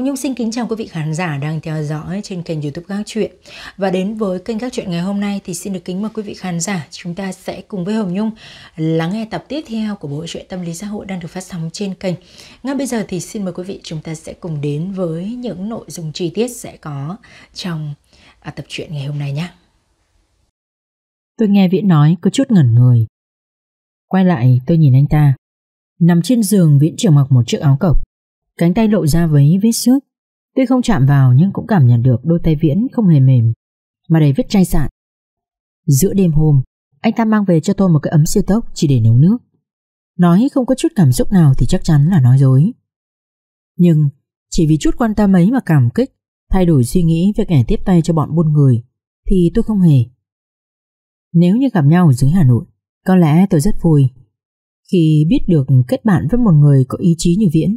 Hồng Nhung xin kính chào quý vị khán giả đang theo dõi trên kênh youtube Gác Chuyện Và đến với kênh Gác Chuyện ngày hôm nay thì xin được kính mời quý vị khán giả Chúng ta sẽ cùng với Hồng Nhung lắng nghe tập tiếp theo của bộ truyện tâm lý xã hội đang được phát sóng trên kênh Ngay bây giờ thì xin mời quý vị chúng ta sẽ cùng đến với những nội dung chi tiết sẽ có trong à, tập truyện ngày hôm nay nhé Tôi nghe Viễn nói có chút ngẩn người Quay lại tôi nhìn anh ta Nằm trên giường Viễn chỉ mặc một chiếc áo cộc Cánh tay lộ ra với vết xước Tuy không chạm vào nhưng cũng cảm nhận được đôi tay Viễn không hề mềm Mà đầy vết chai sạn Giữa đêm hôm Anh ta mang về cho tôi một cái ấm siêu tốc chỉ để nấu nước Nói không có chút cảm xúc nào thì chắc chắn là nói dối Nhưng chỉ vì chút quan tâm ấy mà cảm kích Thay đổi suy nghĩ về kẻ tiếp tay cho bọn buôn người Thì tôi không hề Nếu như gặp nhau ở dưới Hà Nội Có lẽ tôi rất vui Khi biết được kết bạn với một người có ý chí như Viễn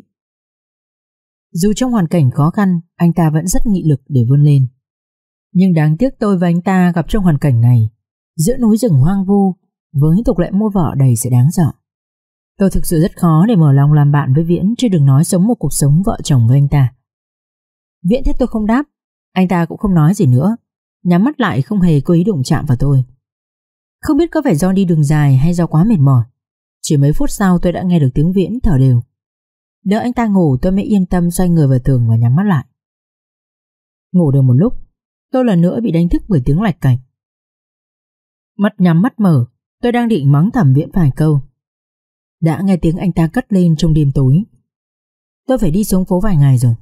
dù trong hoàn cảnh khó khăn, anh ta vẫn rất nghị lực để vươn lên. Nhưng đáng tiếc tôi và anh ta gặp trong hoàn cảnh này, giữa núi rừng hoang vu, với tục lệ mua vợ đầy sự đáng sợ. Tôi thực sự rất khó để mở lòng làm bạn với Viễn chứ đừng nói sống một cuộc sống vợ chồng với anh ta. Viễn thấy tôi không đáp, anh ta cũng không nói gì nữa, nhắm mắt lại không hề có ý đụng chạm vào tôi. Không biết có phải do đi đường dài hay do quá mệt mỏi, chỉ mấy phút sau tôi đã nghe được tiếng Viễn thở đều. Đỡ anh ta ngủ tôi mới yên tâm xoay người vào tường và nhắm mắt lại. Ngủ được một lúc, tôi lần nữa bị đánh thức bởi tiếng lạch cạch. Mắt nhắm mắt mở, tôi đang định mắng thẩm viễn vài câu. Đã nghe tiếng anh ta cất lên trong đêm tối. Tôi phải đi xuống phố vài ngày rồi.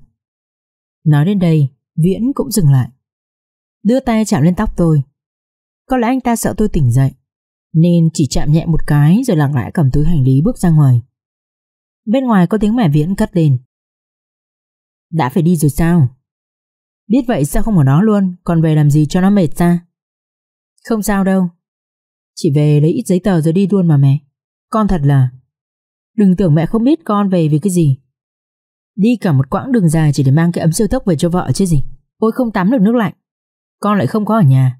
Nói đến đây, Viễn cũng dừng lại. Đưa tay chạm lên tóc tôi. Có lẽ anh ta sợ tôi tỉnh dậy, nên chỉ chạm nhẹ một cái rồi lặng lẽ cầm túi hành lý bước ra ngoài. Bên ngoài có tiếng mẹ viễn cất lên Đã phải đi rồi sao Biết vậy sao không ở đó luôn Còn về làm gì cho nó mệt ra Không sao đâu Chỉ về lấy ít giấy tờ rồi đi luôn mà mẹ Con thật là Đừng tưởng mẹ không biết con về vì cái gì Đi cả một quãng đường dài Chỉ để mang cái ấm siêu tốc về cho vợ chứ gì Ôi không tắm được nước lạnh Con lại không có ở nhà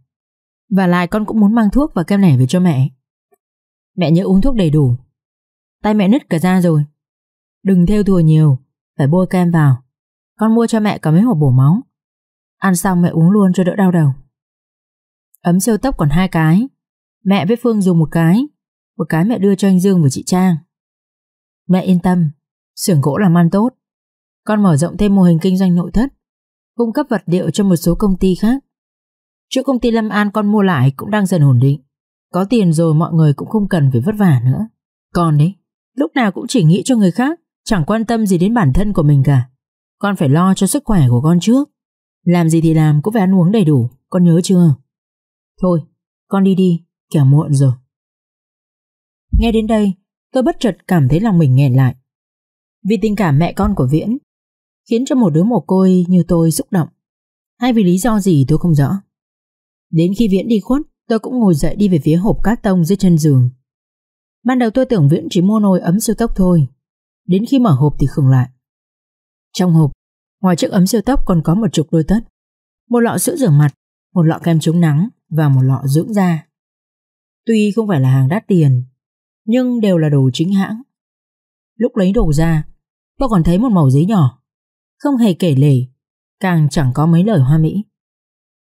Và lại con cũng muốn mang thuốc và kem nẻ về cho mẹ Mẹ nhớ uống thuốc đầy đủ Tay mẹ nứt cả da rồi Đừng theo thùa nhiều, phải bôi kem vào. Con mua cho mẹ cả mấy hộp bổ móng. Ăn xong mẹ uống luôn cho đỡ đau đầu. Ấm siêu tốc còn hai cái. Mẹ với Phương dùng một cái. Một cái mẹ đưa cho anh Dương và chị Trang. Mẹ yên tâm, xưởng gỗ làm ăn tốt. Con mở rộng thêm mô hình kinh doanh nội thất, cung cấp vật liệu cho một số công ty khác. Chỗ công ty Lâm An con mua lại cũng đang dần ổn định. Có tiền rồi mọi người cũng không cần phải vất vả nữa. Còn đấy, lúc nào cũng chỉ nghĩ cho người khác chẳng quan tâm gì đến bản thân của mình cả. Con phải lo cho sức khỏe của con trước. Làm gì thì làm cũng phải ăn uống đầy đủ, con nhớ chưa? Thôi, con đi đi, kẻo muộn rồi. Nghe đến đây, tôi bất chợt cảm thấy lòng mình nghẹn lại. Vì tình cảm mẹ con của Viễn khiến cho một đứa mồ côi như tôi xúc động. Hay vì lý do gì tôi không rõ. Đến khi Viễn đi khuất, tôi cũng ngồi dậy đi về phía hộp cát tông dưới chân giường. Ban đầu tôi tưởng Viễn chỉ mua nồi ấm siêu tốc thôi, đến khi mở hộp thì khừng lại. Trong hộp, ngoài chiếc ấm siêu tốc còn có một chục đôi tất, một lọ sữa rửa mặt, một lọ kem chống nắng và một lọ dưỡng da. Tuy không phải là hàng đắt tiền, nhưng đều là đồ chính hãng. Lúc lấy đồ ra, tôi còn thấy một mẩu giấy nhỏ, không hề kể lể, càng chẳng có mấy lời hoa mỹ.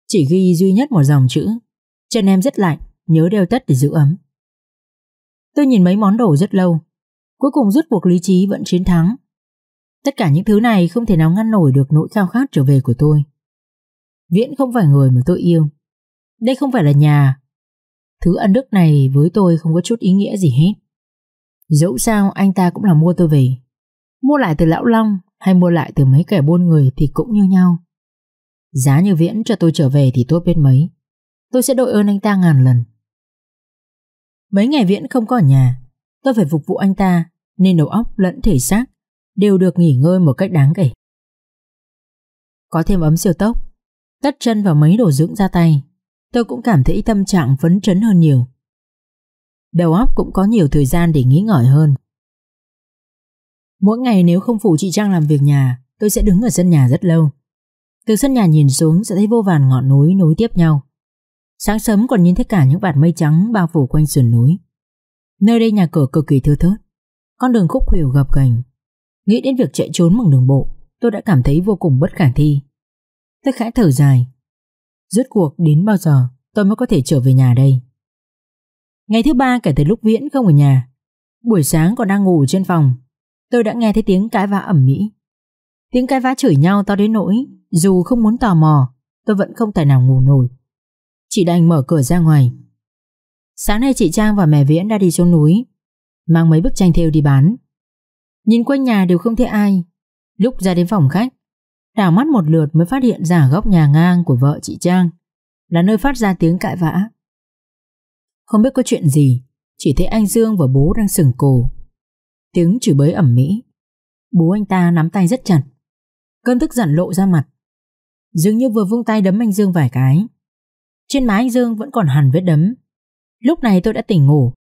Chỉ ghi duy nhất một dòng chữ, chân em rất lạnh, nhớ đeo tất để giữ ấm. Tôi nhìn mấy món đồ rất lâu, cuối cùng rút cuộc lý trí vẫn chiến thắng. Tất cả những thứ này không thể nào ngăn nổi được nỗi khao khát trở về của tôi. Viễn không phải người mà tôi yêu. Đây không phải là nhà. Thứ ăn đức này với tôi không có chút ý nghĩa gì hết. Dẫu sao anh ta cũng là mua tôi về. Mua lại từ Lão Long hay mua lại từ mấy kẻ buôn người thì cũng như nhau. Giá như Viễn cho tôi trở về thì tốt biết mấy. Tôi sẽ đội ơn anh ta ngàn lần. Mấy ngày Viễn không có ở nhà, tôi phải phục vụ anh ta nên đầu óc lẫn thể xác đều được nghỉ ngơi một cách đáng kể. Có thêm ấm siêu tốc, tất chân và mấy đồ dưỡng ra tay, tôi cũng cảm thấy tâm trạng phấn chấn hơn nhiều. Đầu óc cũng có nhiều thời gian để nghĩ ngợi hơn. Mỗi ngày nếu không phụ chị Trang làm việc nhà, tôi sẽ đứng ở sân nhà rất lâu. Từ sân nhà nhìn xuống sẽ thấy vô vàn ngọn núi nối tiếp nhau. Sáng sớm còn nhìn thấy cả những vạt mây trắng bao phủ quanh sườn núi. Nơi đây nhà cửa cực kỳ thưa thớt, con đường khúc khuỷu gập ghềnh. Nghĩ đến việc chạy trốn bằng đường bộ, tôi đã cảm thấy vô cùng bất khả thi. Tôi khẽ thở dài. Rốt cuộc đến bao giờ tôi mới có thể trở về nhà đây? Ngày thứ ba kể từ lúc Viễn không ở nhà, buổi sáng còn đang ngủ trên phòng, tôi đã nghe thấy tiếng cãi vã ẩm mỹ. Tiếng cãi vã chửi nhau to đến nỗi, dù không muốn tò mò, tôi vẫn không thể nào ngủ nổi. Chị đành mở cửa ra ngoài. Sáng nay chị Trang và mẹ Viễn đã đi xuống núi, mang mấy bức tranh thêu đi bán. Nhìn quanh nhà đều không thấy ai. Lúc ra đến phòng khách, đảo mắt một lượt mới phát hiện ra góc nhà ngang của vợ chị Trang là nơi phát ra tiếng cãi vã. Không biết có chuyện gì, chỉ thấy anh Dương và bố đang sừng cổ. Tiếng chửi bới ẩm mỹ. Bố anh ta nắm tay rất chặt. Cơn tức giận lộ ra mặt. Dường như vừa vung tay đấm anh Dương vài cái. Trên má anh Dương vẫn còn hằn vết đấm. Lúc này tôi đã tỉnh ngủ,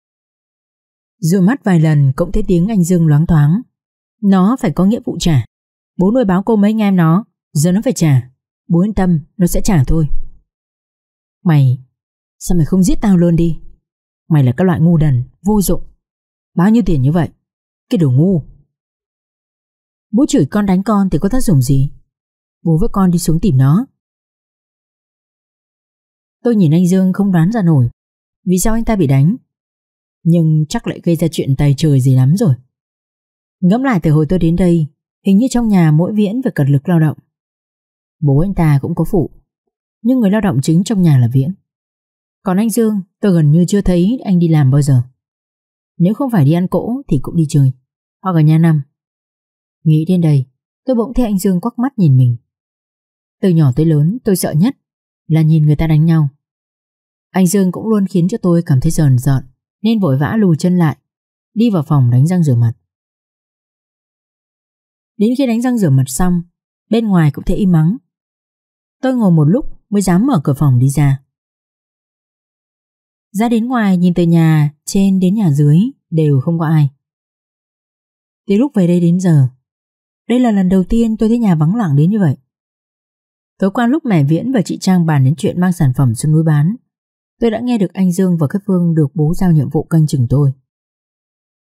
rồi mắt vài lần cũng thấy tiếng anh Dương loáng thoáng. Nó phải có nghĩa vụ trả. Bố nuôi báo cô mấy anh em nó, giờ nó phải trả. Bố yên tâm, nó sẽ trả thôi. Mày, sao mày không giết tao luôn đi? Mày là các loại ngu đần, vô dụng. Bao nhiêu tiền như vậy? Cái đồ ngu. Bố chửi con đánh con thì có tác dụng gì? Bố với con đi xuống tìm nó. Tôi nhìn anh Dương không đoán ra nổi. Vì sao anh ta bị đánh? Nhưng chắc lại gây ra chuyện tay trời gì lắm rồi Ngẫm lại từ hồi tôi đến đây Hình như trong nhà mỗi viễn phải cật lực lao động Bố anh ta cũng có phụ Nhưng người lao động chính trong nhà là viễn Còn anh Dương Tôi gần như chưa thấy anh đi làm bao giờ Nếu không phải đi ăn cỗ Thì cũng đi chơi Hoặc ở nhà nằm. Nghĩ đến đây Tôi bỗng thấy anh Dương quắc mắt nhìn mình Từ nhỏ tới lớn tôi sợ nhất Là nhìn người ta đánh nhau Anh Dương cũng luôn khiến cho tôi cảm thấy rờn rợn nên vội vã lùi chân lại, đi vào phòng đánh răng rửa mặt. Đến khi đánh răng rửa mặt xong, bên ngoài cũng thấy im mắng. Tôi ngồi một lúc mới dám mở cửa phòng đi ra. Ra đến ngoài nhìn từ nhà trên đến nhà dưới đều không có ai. Từ lúc về đây đến giờ, đây là lần đầu tiên tôi thấy nhà vắng lặng đến như vậy. Tối qua lúc mẹ Viễn và chị Trang bàn đến chuyện mang sản phẩm xuống núi bán Tôi đã nghe được anh Dương và các Phương được bố giao nhiệm vụ canh chừng tôi.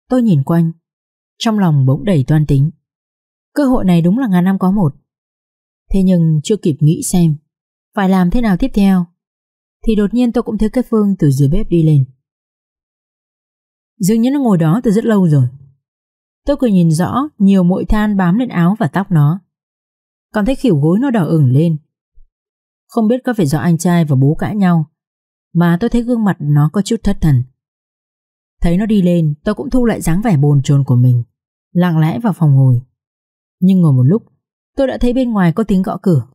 Tôi nhìn quanh, trong lòng bỗng đầy toan tính. Cơ hội này đúng là ngàn năm có một. Thế nhưng chưa kịp nghĩ xem, phải làm thế nào tiếp theo. Thì đột nhiên tôi cũng thấy cái Phương từ dưới bếp đi lên. Dương Nhẫn ngồi đó từ rất lâu rồi. Tôi cười nhìn rõ nhiều muội than bám lên áo và tóc nó. Còn thấy khỉu gối nó đỏ ửng lên. Không biết có phải do anh trai và bố cãi nhau mà tôi thấy gương mặt nó có chút thất thần. Thấy nó đi lên, tôi cũng thu lại dáng vẻ bồn chồn của mình, lặng lẽ vào phòng ngồi. Nhưng ngồi một lúc, tôi đã thấy bên ngoài có tiếng gõ cửa.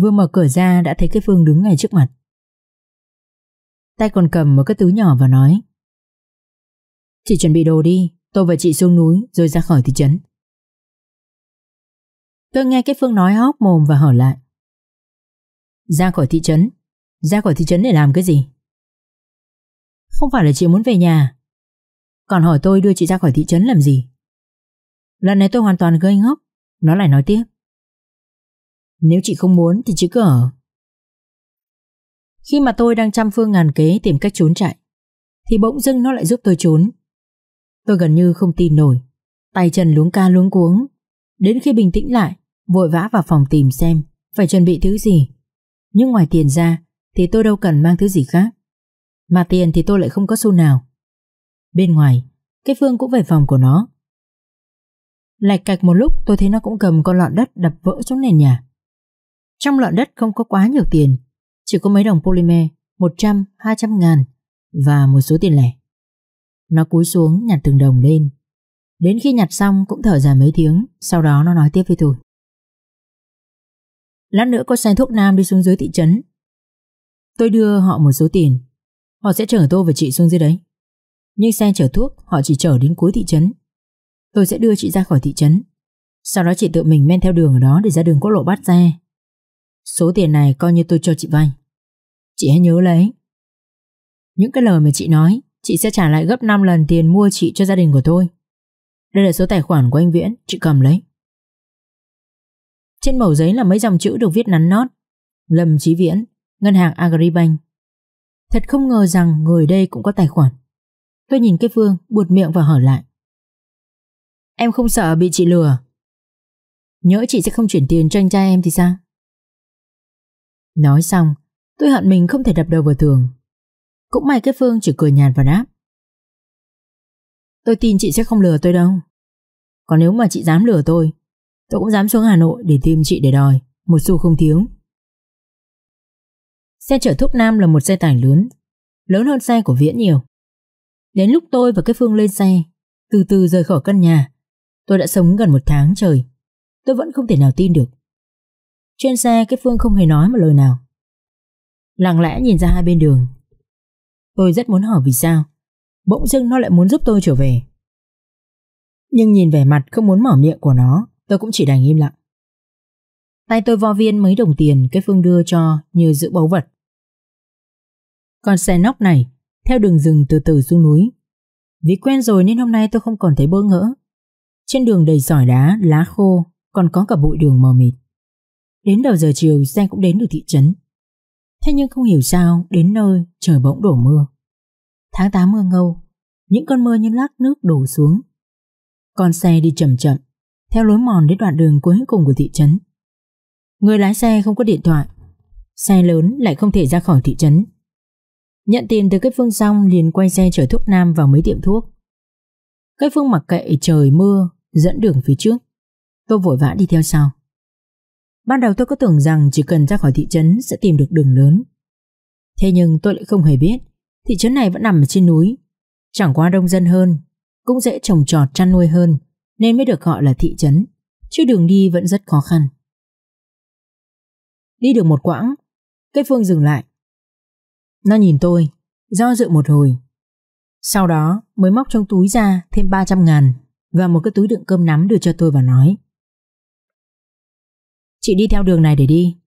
Vừa mở cửa ra đã thấy cái Phương đứng ngay trước mặt. Tay còn cầm một cái túi nhỏ và nói Chị chuẩn bị đồ đi, tôi và chị xuống núi rồi ra khỏi thị trấn. Tôi nghe cái Phương nói hóc mồm và hỏi lại. Ra khỏi thị trấn, ra khỏi thị trấn để làm cái gì? Không phải là chị muốn về nhà Còn hỏi tôi đưa chị ra khỏi thị trấn làm gì? Lần này tôi hoàn toàn gây ngốc Nó lại nói tiếp Nếu chị không muốn thì chị cứ ở Khi mà tôi đang trăm phương ngàn kế tìm cách trốn chạy Thì bỗng dưng nó lại giúp tôi trốn Tôi gần như không tin nổi Tay chân luống ca luống cuống Đến khi bình tĩnh lại Vội vã vào phòng tìm xem Phải chuẩn bị thứ gì Nhưng ngoài tiền ra thì tôi đâu cần mang thứ gì khác. Mà tiền thì tôi lại không có xu nào. Bên ngoài, cái Phương cũng về phòng của nó. Lạch cạch một lúc tôi thấy nó cũng cầm con lọn đất đập vỡ xuống nền nhà. Trong lọn đất không có quá nhiều tiền, chỉ có mấy đồng polymer, 100, 200 ngàn và một số tiền lẻ. Nó cúi xuống nhặt từng đồng lên. Đến khi nhặt xong cũng thở dài mấy tiếng, sau đó nó nói tiếp với tôi. Lát nữa có xe thuốc nam đi xuống dưới thị trấn, Tôi đưa họ một số tiền Họ sẽ chở tôi và chị xuống dưới đấy Nhưng xe chở thuốc họ chỉ chở đến cuối thị trấn Tôi sẽ đưa chị ra khỏi thị trấn Sau đó chị tự mình men theo đường ở đó Để ra đường quốc lộ bắt xe Số tiền này coi như tôi cho chị vay Chị hãy nhớ lấy Những cái lời mà chị nói Chị sẽ trả lại gấp 5 lần tiền mua chị cho gia đình của tôi Đây là số tài khoản của anh Viễn Chị cầm lấy Trên mẩu giấy là mấy dòng chữ được viết nắn nót Lâm Chí Viễn ngân hàng Agribank. Thật không ngờ rằng người đây cũng có tài khoản. Tôi nhìn cái Phương buột miệng và hỏi lại. Em không sợ bị chị lừa. Nhớ chị sẽ không chuyển tiền cho anh trai em thì sao? Nói xong, tôi hận mình không thể đập đầu vào tường. Cũng may cái Phương chỉ cười nhạt và đáp. Tôi tin chị sẽ không lừa tôi đâu. Còn nếu mà chị dám lừa tôi, tôi cũng dám xuống Hà Nội để tìm chị để đòi, một xu không thiếu. Xe chở thuốc nam là một xe tải lớn, lớn hơn xe của Viễn nhiều. Đến lúc tôi và cái Phương lên xe, từ từ rời khỏi căn nhà, tôi đã sống gần một tháng trời. Tôi vẫn không thể nào tin được. Trên xe cái Phương không hề nói một lời nào. Lặng lẽ nhìn ra hai bên đường. Tôi rất muốn hỏi vì sao. Bỗng dưng nó lại muốn giúp tôi trở về. Nhưng nhìn vẻ mặt không muốn mở miệng của nó, tôi cũng chỉ đành im lặng. Tay tôi vo viên mấy đồng tiền cái Phương đưa cho như giữ báu vật. Còn xe nóc này, theo đường rừng từ từ xuống núi. Vì quen rồi nên hôm nay tôi không còn thấy bơ ngỡ. Trên đường đầy sỏi đá, lá khô, còn có cả bụi đường mờ mịt. Đến đầu giờ chiều, xe cũng đến được thị trấn. Thế nhưng không hiểu sao, đến nơi, trời bỗng đổ mưa. Tháng 8 mưa ngâu, những cơn mưa như lác nước đổ xuống. Con xe đi chậm chậm, theo lối mòn đến đoạn đường cuối cùng của thị trấn. Người lái xe không có điện thoại, xe lớn lại không thể ra khỏi thị trấn Nhận tiền từ cái phương xong liền quay xe chở thuốc nam vào mấy tiệm thuốc. Cái phương mặc kệ trời mưa dẫn đường phía trước. Tôi vội vã đi theo sau. Ban đầu tôi có tưởng rằng chỉ cần ra khỏi thị trấn sẽ tìm được đường lớn. Thế nhưng tôi lại không hề biết thị trấn này vẫn nằm ở trên núi. Chẳng qua đông dân hơn, cũng dễ trồng trọt chăn nuôi hơn nên mới được gọi là thị trấn. Chứ đường đi vẫn rất khó khăn. Đi được một quãng, cái phương dừng lại nó nhìn tôi, do dự một hồi. Sau đó mới móc trong túi ra thêm 300 ngàn và một cái túi đựng cơm nắm đưa cho tôi và nói. Chị đi theo đường này để đi.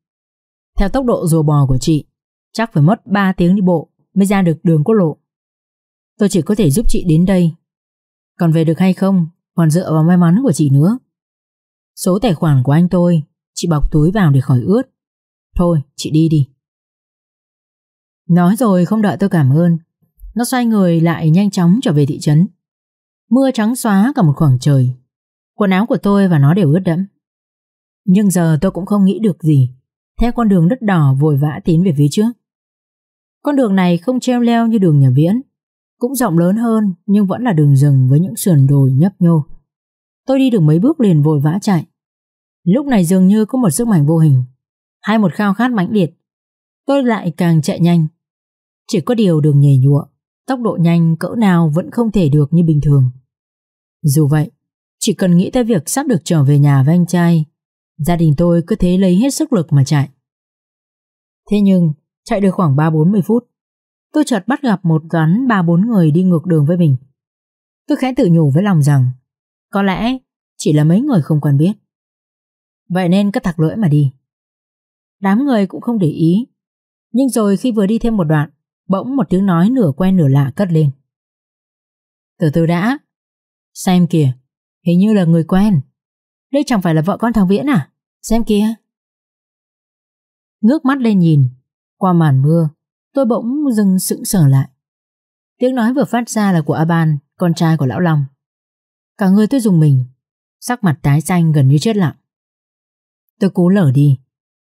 Theo tốc độ rùa bò của chị, chắc phải mất 3 tiếng đi bộ mới ra được đường quốc lộ. Tôi chỉ có thể giúp chị đến đây. Còn về được hay không còn dựa vào may mắn của chị nữa. Số tài khoản của anh tôi, chị bọc túi vào để khỏi ướt. Thôi, chị đi đi. Nói rồi không đợi tôi cảm ơn Nó xoay người lại nhanh chóng trở về thị trấn Mưa trắng xóa cả một khoảng trời Quần áo của tôi và nó đều ướt đẫm Nhưng giờ tôi cũng không nghĩ được gì Theo con đường đất đỏ vội vã tiến về phía trước Con đường này không treo leo như đường nhà viễn Cũng rộng lớn hơn Nhưng vẫn là đường rừng với những sườn đồi nhấp nhô Tôi đi được mấy bước liền vội vã chạy Lúc này dường như có một sức mạnh vô hình Hay một khao khát mãnh liệt Tôi lại càng chạy nhanh chỉ có điều đường nhảy nhụa, tốc độ nhanh cỡ nào vẫn không thể được như bình thường. Dù vậy, chỉ cần nghĩ tới việc sắp được trở về nhà với anh trai, gia đình tôi cứ thế lấy hết sức lực mà chạy. Thế nhưng, chạy được khoảng 3-40 phút, tôi chợt bắt gặp một toán 3-4 người đi ngược đường với mình. Tôi khẽ tự nhủ với lòng rằng, có lẽ chỉ là mấy người không quen biết. Vậy nên cứ thặc lưỡi mà đi. Đám người cũng không để ý, nhưng rồi khi vừa đi thêm một đoạn, Bỗng một tiếng nói nửa quen nửa lạ cất lên Từ từ đã Xem kìa Hình như là người quen Đây chẳng phải là vợ con thằng Viễn à Xem kìa Ngước mắt lên nhìn Qua màn mưa Tôi bỗng dừng sững sờ lại Tiếng nói vừa phát ra là của Aban Con trai của Lão Long Cả người tôi dùng mình Sắc mặt tái xanh gần như chết lặng Tôi cố lở đi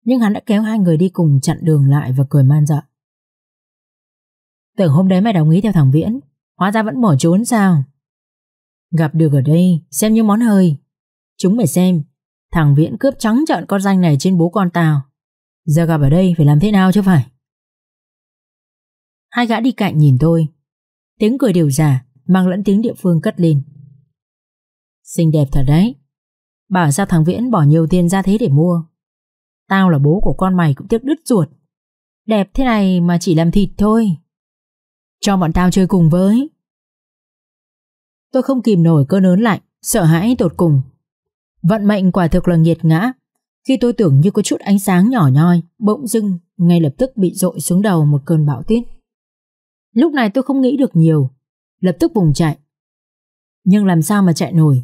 Nhưng hắn đã kéo hai người đi cùng chặn đường lại và cười man dợ Tưởng hôm đấy mày đồng ý theo thằng Viễn Hóa ra vẫn bỏ trốn sao Gặp được ở đây xem như món hơi Chúng mày xem Thằng Viễn cướp trắng trợn con danh này trên bố con tao Giờ gặp ở đây phải làm thế nào chứ phải Hai gã đi cạnh nhìn tôi Tiếng cười đều giả Mang lẫn tiếng địa phương cất lên Xinh đẹp thật đấy Bảo sao thằng Viễn bỏ nhiều tiền ra thế để mua Tao là bố của con mày cũng tiếc đứt ruột Đẹp thế này mà chỉ làm thịt thôi cho bọn tao chơi cùng với Tôi không kìm nổi cơn ớn lạnh Sợ hãi tột cùng Vận mệnh quả thực là nghiệt ngã Khi tôi tưởng như có chút ánh sáng nhỏ nhoi Bỗng dưng ngay lập tức bị dội xuống đầu Một cơn bão tuyết Lúc này tôi không nghĩ được nhiều Lập tức vùng chạy Nhưng làm sao mà chạy nổi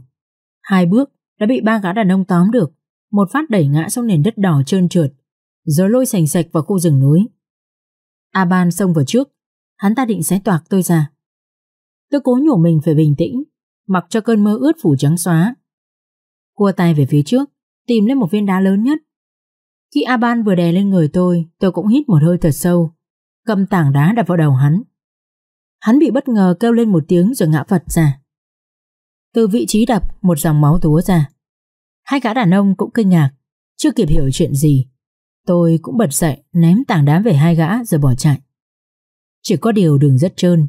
Hai bước đã bị ba gã đàn ông tóm được Một phát đẩy ngã xuống nền đất đỏ trơn trượt Rồi lôi sành sạch vào khu rừng núi a ban xông vào trước hắn ta định xé toạc tôi ra. Tôi cố nhủ mình phải bình tĩnh, mặc cho cơn mơ ướt phủ trắng xóa. Cua tay về phía trước, tìm lên một viên đá lớn nhất. Khi Aban vừa đè lên người tôi, tôi cũng hít một hơi thật sâu, cầm tảng đá đập vào đầu hắn. Hắn bị bất ngờ kêu lên một tiếng rồi ngã vật ra. Từ vị trí đập, một dòng máu túa ra. Hai gã đàn ông cũng kinh ngạc, chưa kịp hiểu chuyện gì. Tôi cũng bật dậy, ném tảng đá về hai gã rồi bỏ chạy. Chỉ có điều đường rất trơn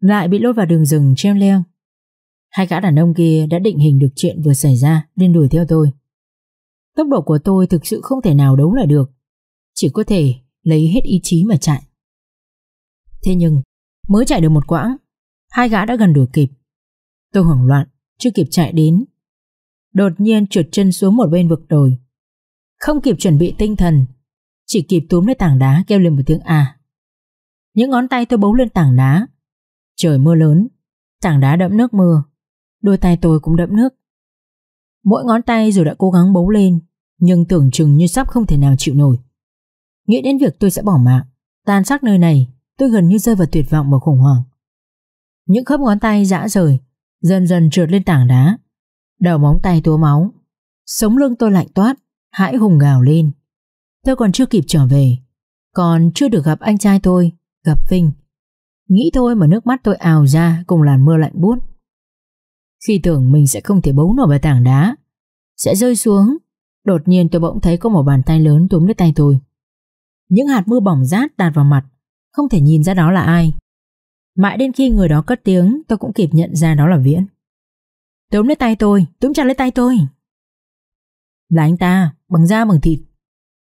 Lại bị lôi vào đường rừng treo leo Hai gã đàn ông kia đã định hình được chuyện vừa xảy ra nên đuổi theo tôi Tốc độ của tôi thực sự không thể nào đấu lại được Chỉ có thể lấy hết ý chí mà chạy Thế nhưng mới chạy được một quãng Hai gã đã gần đuổi kịp Tôi hoảng loạn chưa kịp chạy đến Đột nhiên trượt chân xuống một bên vực đồi Không kịp chuẩn bị tinh thần Chỉ kịp túm lấy tảng đá kêu lên một tiếng à những ngón tay tôi bấu lên tảng đá. Trời mưa lớn, tảng đá đẫm nước mưa. Đôi tay tôi cũng đẫm nước. Mỗi ngón tay dù đã cố gắng bấu lên, nhưng tưởng chừng như sắp không thể nào chịu nổi. Nghĩ đến việc tôi sẽ bỏ mạng, tan xác nơi này, tôi gần như rơi vào tuyệt vọng và khủng hoảng. Những khớp ngón tay dã rời, dần dần trượt lên tảng đá. Đầu móng tay túa máu, sống lưng tôi lạnh toát, hãi hùng gào lên. Tôi còn chưa kịp trở về, còn chưa được gặp anh trai tôi, gặp Vinh. Nghĩ thôi mà nước mắt tôi ào ra cùng làn mưa lạnh buốt. Khi tưởng mình sẽ không thể bấu nổi vào tảng đá, sẽ rơi xuống, đột nhiên tôi bỗng thấy có một bàn tay lớn túm lấy tay tôi. Những hạt mưa bỏng rát tạt vào mặt, không thể nhìn ra đó là ai. Mãi đến khi người đó cất tiếng, tôi cũng kịp nhận ra đó là Viễn. Túm lấy tay tôi, túm chặt lấy tay tôi. Là anh ta, bằng da bằng thịt.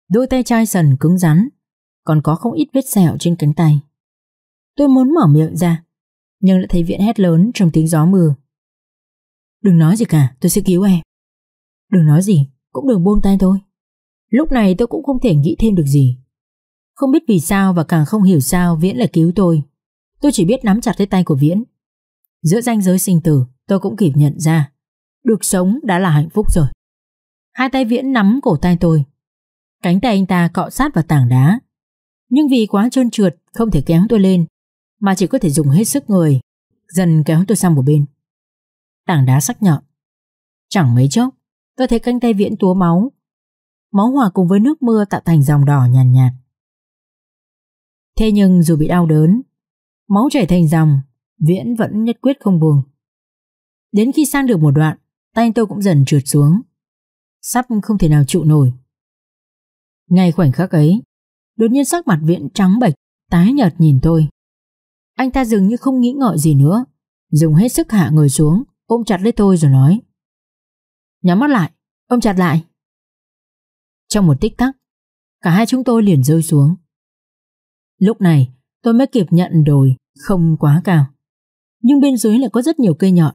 Đôi tay chai sần cứng rắn, còn có không ít vết sẹo trên cánh tay. Tôi muốn mở miệng ra, nhưng lại thấy viện hét lớn trong tiếng gió mưa. Đừng nói gì cả, tôi sẽ cứu em. Đừng nói gì, cũng đừng buông tay thôi. Lúc này tôi cũng không thể nghĩ thêm được gì. Không biết vì sao và càng không hiểu sao Viễn lại cứu tôi. Tôi chỉ biết nắm chặt lấy tay của Viễn. Giữa ranh giới sinh tử, tôi cũng kịp nhận ra. Được sống đã là hạnh phúc rồi. Hai tay Viễn nắm cổ tay tôi. Cánh tay anh ta cọ sát vào tảng đá, nhưng vì quá trơn trượt Không thể kéo tôi lên Mà chỉ có thể dùng hết sức người Dần kéo tôi sang một bên Tảng đá sắc nhọn Chẳng mấy chốc Tôi thấy cánh tay viễn túa máu Máu hòa cùng với nước mưa tạo thành dòng đỏ nhàn nhạt, nhạt Thế nhưng dù bị đau đớn Máu chảy thành dòng Viễn vẫn nhất quyết không buông Đến khi sang được một đoạn Tay tôi cũng dần trượt xuống Sắp không thể nào trụ nổi Ngay khoảnh khắc ấy đột nhiên sắc mặt viện trắng bệch, tái nhợt nhìn tôi. Anh ta dường như không nghĩ ngợi gì nữa, dùng hết sức hạ người xuống, ôm chặt lấy tôi rồi nói. Nhắm mắt lại, ôm chặt lại. Trong một tích tắc, cả hai chúng tôi liền rơi xuống. Lúc này, tôi mới kịp nhận đồi không quá cao, nhưng bên dưới lại có rất nhiều cây nhọn.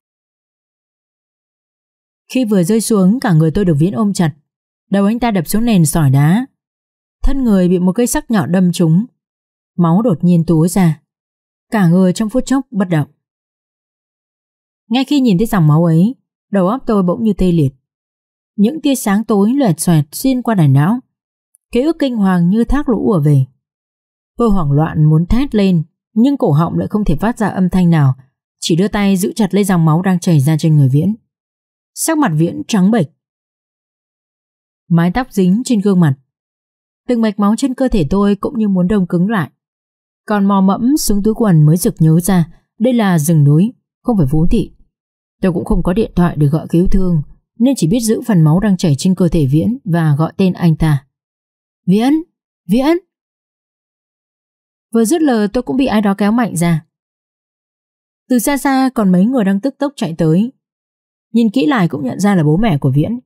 Khi vừa rơi xuống, cả người tôi được viễn ôm chặt, đầu anh ta đập xuống nền sỏi đá, thân người bị một cây sắc nhọn đâm trúng. Máu đột nhiên túa ra. Cả người trong phút chốc bất động. Ngay khi nhìn thấy dòng máu ấy, đầu óc tôi bỗng như tê liệt. Những tia sáng tối loẹt xoẹt xuyên qua đài não. Ký ức kinh hoàng như thác lũ ùa về. Tôi hoảng loạn muốn thét lên, nhưng cổ họng lại không thể phát ra âm thanh nào, chỉ đưa tay giữ chặt lấy dòng máu đang chảy ra trên người Viễn. Sắc mặt Viễn trắng bệch. Mái tóc dính trên gương mặt, Từng mạch máu trên cơ thể tôi cũng như muốn đông cứng lại. Còn mò mẫm xuống túi quần mới rực nhớ ra, đây là rừng núi, không phải phố thị. Tôi cũng không có điện thoại để gọi cứu thương, nên chỉ biết giữ phần máu đang chảy trên cơ thể Viễn và gọi tên anh ta. Viễn! Viễn! Vừa dứt lời tôi cũng bị ai đó kéo mạnh ra. Từ xa xa còn mấy người đang tức tốc chạy tới. Nhìn kỹ lại cũng nhận ra là bố mẹ của Viễn.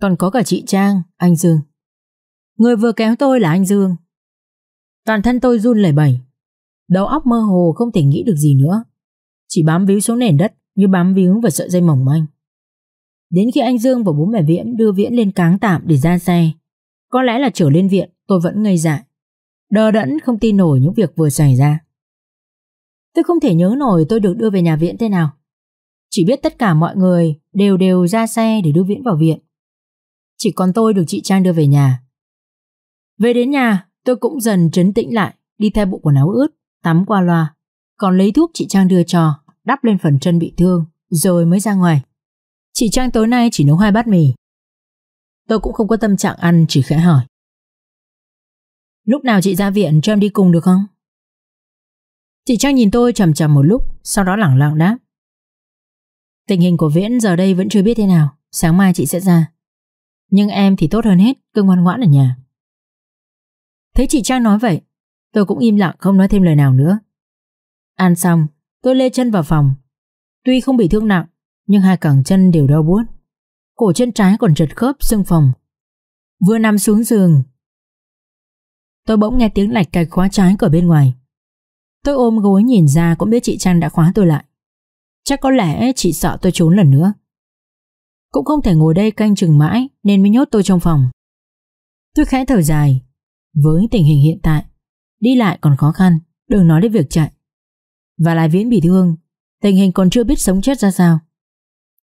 Còn có cả chị Trang, anh Dương Người vừa kéo tôi là anh Dương. Toàn thân tôi run lẩy bẩy. Đầu óc mơ hồ không thể nghĩ được gì nữa. Chỉ bám víu xuống nền đất như bám víu vào sợi dây mỏng manh. Đến khi anh Dương và bố mẹ Viễn đưa Viễn lên cáng tạm để ra xe, có lẽ là trở lên viện tôi vẫn ngây dại. Đờ đẫn không tin nổi những việc vừa xảy ra. Tôi không thể nhớ nổi tôi được đưa về nhà Viễn thế nào. Chỉ biết tất cả mọi người đều đều ra xe để đưa Viễn vào viện. Chỉ còn tôi được chị Trang đưa về nhà. Về đến nhà, tôi cũng dần trấn tĩnh lại, đi thay bộ quần áo ướt, tắm qua loa, còn lấy thuốc chị Trang đưa cho, đắp lên phần chân bị thương, rồi mới ra ngoài. Chị Trang tối nay chỉ nấu hai bát mì. Tôi cũng không có tâm trạng ăn, chỉ khẽ hỏi. Lúc nào chị ra viện cho em đi cùng được không? Chị Trang nhìn tôi chầm chầm một lúc, sau đó lẳng lặng đáp. Tình hình của Viễn giờ đây vẫn chưa biết thế nào, sáng mai chị sẽ ra. Nhưng em thì tốt hơn hết, cứ ngoan ngoãn ở nhà. Thấy chị Trang nói vậy, tôi cũng im lặng không nói thêm lời nào nữa. Ăn xong, tôi lê chân vào phòng. Tuy không bị thương nặng, nhưng hai cẳng chân đều đau buốt. Cổ chân trái còn trật khớp xương phòng. Vừa nằm xuống giường, tôi bỗng nghe tiếng lạch cạch khóa trái cửa bên ngoài. Tôi ôm gối nhìn ra cũng biết chị Trang đã khóa tôi lại. Chắc có lẽ chị sợ tôi trốn lần nữa. Cũng không thể ngồi đây canh chừng mãi nên mới nhốt tôi trong phòng. Tôi khẽ thở dài, với tình hình hiện tại, đi lại còn khó khăn, đừng nói đến việc chạy. Và lại viễn bị thương, tình hình còn chưa biết sống chết ra sao.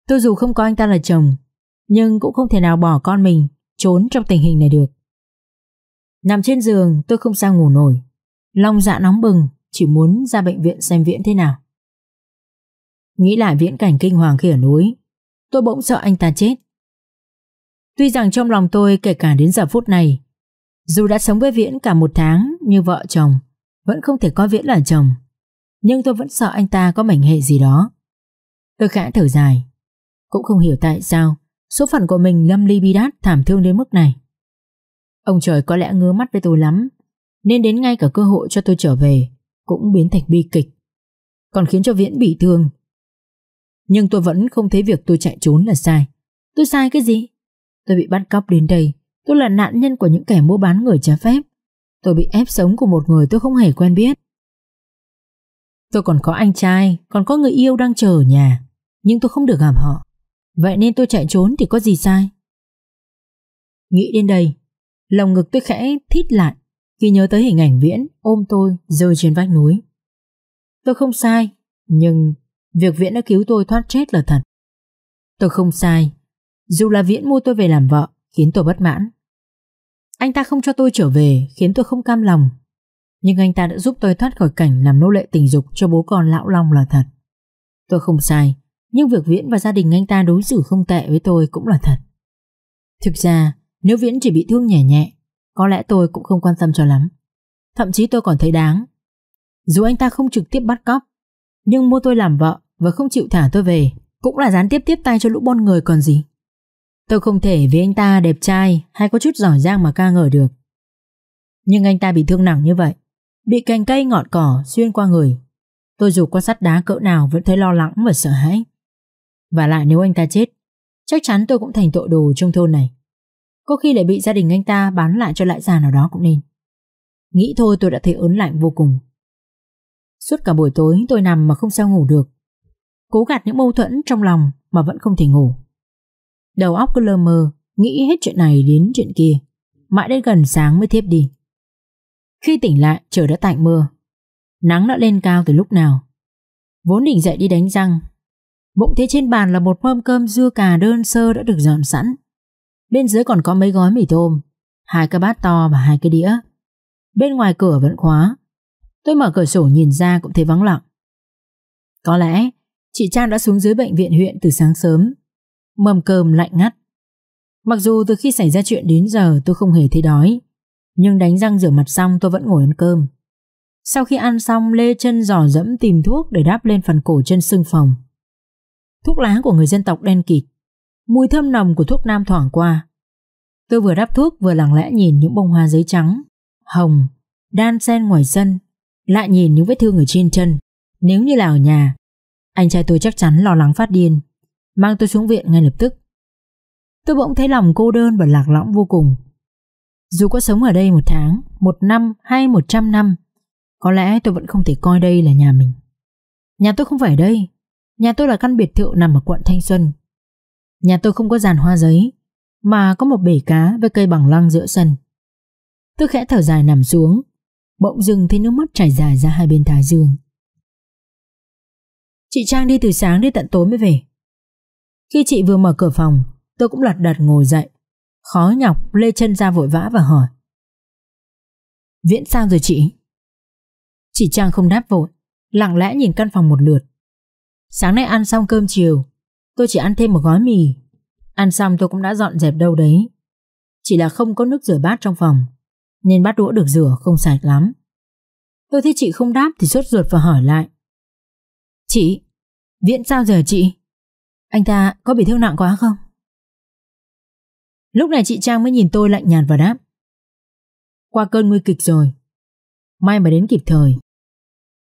Tôi dù không có anh ta là chồng, nhưng cũng không thể nào bỏ con mình trốn trong tình hình này được. Nằm trên giường tôi không sao ngủ nổi, lòng dạ nóng bừng, chỉ muốn ra bệnh viện xem viễn thế nào. Nghĩ lại viễn cảnh kinh hoàng khi ở núi, tôi bỗng sợ anh ta chết. Tuy rằng trong lòng tôi kể cả đến giờ phút này dù đã sống với Viễn cả một tháng như vợ chồng, vẫn không thể coi Viễn là chồng. Nhưng tôi vẫn sợ anh ta có mảnh hệ gì đó. Tôi khẽ thở dài. Cũng không hiểu tại sao số phận của mình lâm ly bi đát thảm thương đến mức này. Ông trời có lẽ ngứa mắt với tôi lắm, nên đến ngay cả cơ hội cho tôi trở về cũng biến thành bi kịch. Còn khiến cho Viễn bị thương. Nhưng tôi vẫn không thấy việc tôi chạy trốn là sai. Tôi sai cái gì? Tôi bị bắt cóc đến đây Tôi là nạn nhân của những kẻ mua bán người trái phép. Tôi bị ép sống của một người tôi không hề quen biết. Tôi còn có anh trai, còn có người yêu đang chờ ở nhà, nhưng tôi không được gặp họ. Vậy nên tôi chạy trốn thì có gì sai? Nghĩ đến đây, lòng ngực tôi khẽ thít lại khi nhớ tới hình ảnh Viễn ôm tôi rơi trên vách núi. Tôi không sai, nhưng việc Viễn đã cứu tôi thoát chết là thật. Tôi không sai, dù là Viễn mua tôi về làm vợ khiến tôi bất mãn, anh ta không cho tôi trở về khiến tôi không cam lòng. Nhưng anh ta đã giúp tôi thoát khỏi cảnh làm nô lệ tình dục cho bố con lão Long là thật. Tôi không sai, nhưng việc Viễn và gia đình anh ta đối xử không tệ với tôi cũng là thật. Thực ra, nếu Viễn chỉ bị thương nhẹ nhẹ, có lẽ tôi cũng không quan tâm cho lắm. Thậm chí tôi còn thấy đáng. Dù anh ta không trực tiếp bắt cóc, nhưng mua tôi làm vợ và không chịu thả tôi về cũng là gián tiếp tiếp tay cho lũ bon người còn gì. Tôi không thể vì anh ta đẹp trai hay có chút giỏi giang mà ca ngợi được. Nhưng anh ta bị thương nặng như vậy, bị cành cây ngọn cỏ xuyên qua người. Tôi dù có sắt đá cỡ nào vẫn thấy lo lắng và sợ hãi. Và lại nếu anh ta chết, chắc chắn tôi cũng thành tội đồ trong thôn này. Có khi lại bị gia đình anh ta bán lại cho lại già nào đó cũng nên. Nghĩ thôi tôi đã thấy ớn lạnh vô cùng. Suốt cả buổi tối tôi nằm mà không sao ngủ được. Cố gạt những mâu thuẫn trong lòng mà vẫn không thể ngủ. Đầu óc cứ lơ mơ, nghĩ hết chuyện này đến chuyện kia. Mãi đến gần sáng mới thiếp đi. Khi tỉnh lại, trời đã tạnh mưa. Nắng đã lên cao từ lúc nào. Vốn định dậy đi đánh răng. bụng thấy trên bàn là một mâm cơm dưa cà đơn sơ đã được dọn sẵn. Bên dưới còn có mấy gói mì tôm, hai cái bát to và hai cái đĩa. Bên ngoài cửa vẫn khóa. Tôi mở cửa sổ nhìn ra cũng thấy vắng lặng. Có lẽ chị Trang đã xuống dưới bệnh viện huyện từ sáng sớm mâm cơm lạnh ngắt. Mặc dù từ khi xảy ra chuyện đến giờ tôi không hề thấy đói, nhưng đánh răng rửa mặt xong tôi vẫn ngồi ăn cơm. Sau khi ăn xong Lê chân dò dẫm tìm thuốc để đáp lên phần cổ chân sưng phòng. Thuốc lá của người dân tộc đen kịt, mùi thơm nồng của thuốc nam thoảng qua. Tôi vừa đáp thuốc vừa lặng lẽ nhìn những bông hoa giấy trắng, hồng, đan sen ngoài sân, lại nhìn những vết thương ở trên chân. Nếu như là ở nhà, anh trai tôi chắc chắn lo lắng phát điên. Mang tôi xuống viện ngay lập tức Tôi bỗng thấy lòng cô đơn và lạc lõng vô cùng Dù có sống ở đây một tháng Một năm hay một trăm năm Có lẽ tôi vẫn không thể coi đây là nhà mình Nhà tôi không phải đây Nhà tôi là căn biệt thự nằm ở quận Thanh Xuân Nhà tôi không có giàn hoa giấy Mà có một bể cá với cây bằng lăng giữa sân Tôi khẽ thở dài nằm xuống Bỗng dừng thấy nước mắt chảy dài ra hai bên thái dương Chị Trang đi từ sáng đến tận tối mới về khi chị vừa mở cửa phòng, tôi cũng lật đật ngồi dậy. Khó nhọc lê chân ra vội vã và hỏi. Viễn sao rồi chị? Chị Trang không đáp vội, lặng lẽ nhìn căn phòng một lượt. Sáng nay ăn xong cơm chiều, tôi chỉ ăn thêm một gói mì. Ăn xong tôi cũng đã dọn dẹp đâu đấy. Chỉ là không có nước rửa bát trong phòng, nên bát đũa được rửa không sạch lắm. Tôi thấy chị không đáp thì sốt ruột và hỏi lại. Chị, Viễn sao giờ chị? Anh ta có bị thương nặng quá không? Lúc này chị Trang mới nhìn tôi lạnh nhạt và đáp Qua cơn nguy kịch rồi May mà đến kịp thời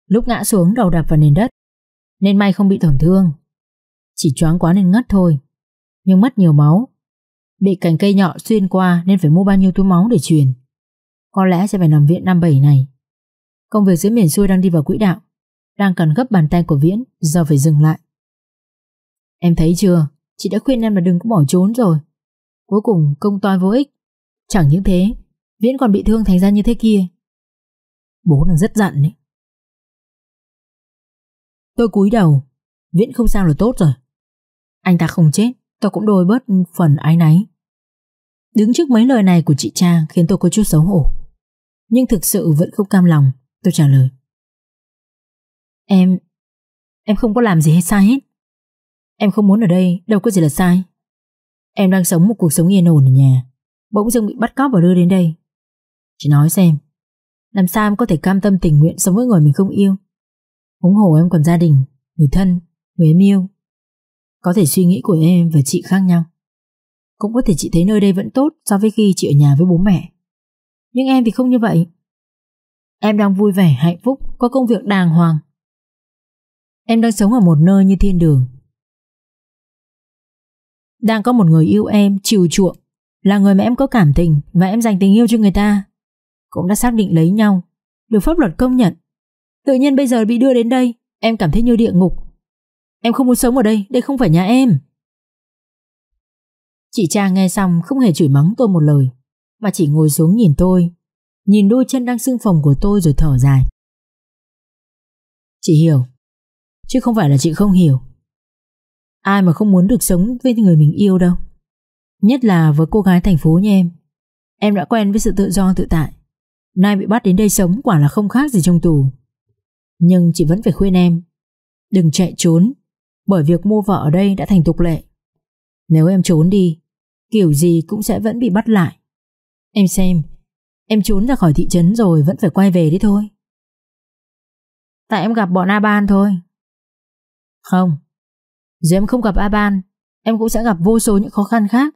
Lúc ngã xuống đầu đập vào nền đất Nên may không bị tổn thương Chỉ choáng quá nên ngất thôi Nhưng mất nhiều máu Bị cành cây nhọ xuyên qua Nên phải mua bao nhiêu túi máu để truyền Có lẽ sẽ phải nằm viện năm bảy này Công việc dưới miền xuôi đang đi vào quỹ đạo Đang cần gấp bàn tay của Viễn Do phải dừng lại Em thấy chưa, chị đã khuyên em là đừng có bỏ trốn rồi. Cuối cùng công toi vô ích. Chẳng những thế, Viễn còn bị thương thành ra như thế kia. Bố đang rất giận đấy. Tôi cúi đầu, Viễn không sao là tốt rồi. Anh ta không chết, tôi cũng đôi bớt phần ái náy. Đứng trước mấy lời này của chị Trang khiến tôi có chút xấu hổ. Nhưng thực sự vẫn không cam lòng, tôi trả lời. Em, em không có làm gì hết sai hết. Em không muốn ở đây đâu có gì là sai Em đang sống một cuộc sống yên ổn ở nhà Bỗng dưng bị bắt cóc và đưa đến đây Chị nói xem Làm sao em có thể cam tâm tình nguyện sống với người mình không yêu ủng hộ em còn gia đình Người thân, người em yêu Có thể suy nghĩ của em và chị khác nhau Cũng có thể chị thấy nơi đây vẫn tốt So với khi chị ở nhà với bố mẹ Nhưng em thì không như vậy Em đang vui vẻ, hạnh phúc Có công việc đàng hoàng Em đang sống ở một nơi như thiên đường đang có một người yêu em chiều chuộng Là người mà em có cảm tình Và em dành tình yêu cho người ta Cũng đã xác định lấy nhau Được pháp luật công nhận Tự nhiên bây giờ bị đưa đến đây Em cảm thấy như địa ngục Em không muốn sống ở đây, đây không phải nhà em Chị Trang nghe xong không hề chửi mắng tôi một lời Mà chỉ ngồi xuống nhìn tôi Nhìn đôi chân đang sưng phồng của tôi rồi thở dài Chị hiểu Chứ không phải là chị không hiểu Ai mà không muốn được sống với người mình yêu đâu Nhất là với cô gái thành phố như em Em đã quen với sự tự do tự tại Nay bị bắt đến đây sống quả là không khác gì trong tù Nhưng chị vẫn phải khuyên em Đừng chạy trốn Bởi việc mua vợ ở đây đã thành tục lệ Nếu em trốn đi Kiểu gì cũng sẽ vẫn bị bắt lại Em xem Em trốn ra khỏi thị trấn rồi vẫn phải quay về đấy thôi Tại em gặp bọn A-ban thôi Không dù em không gặp Aban Em cũng sẽ gặp vô số những khó khăn khác